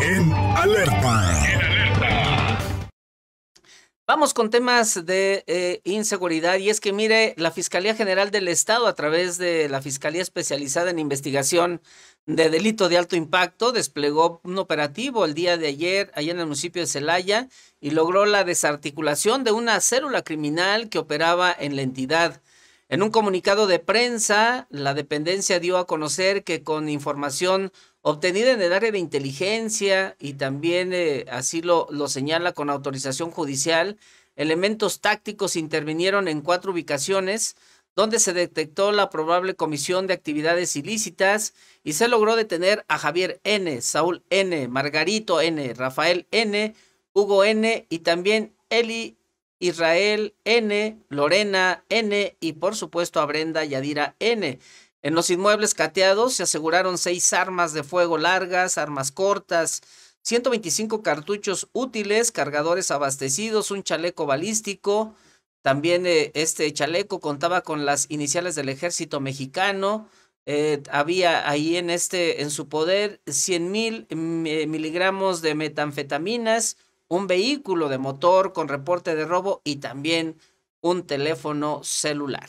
En alerta. Vamos con temas de eh, inseguridad y es que mire, la Fiscalía General del Estado a través de la Fiscalía Especializada en Investigación de Delito de Alto Impacto desplegó un operativo el día de ayer allá en el municipio de Celaya y logró la desarticulación de una célula criminal que operaba en la entidad. En un comunicado de prensa, la dependencia dio a conocer que con información obtenida en el área de inteligencia y también eh, así lo, lo señala con autorización judicial, elementos tácticos intervinieron en cuatro ubicaciones donde se detectó la probable comisión de actividades ilícitas y se logró detener a Javier N., Saúl N., Margarito N., Rafael N., Hugo N. y también Eli Israel N, Lorena N y por supuesto a Brenda Yadira N. En los inmuebles cateados se aseguraron seis armas de fuego largas, armas cortas, 125 cartuchos útiles, cargadores abastecidos, un chaleco balístico. También eh, este chaleco contaba con las iniciales del ejército mexicano. Eh, había ahí en, este, en su poder 100 mil mm, eh, miligramos de metanfetaminas, un vehículo de motor con reporte de robo y también un teléfono celular.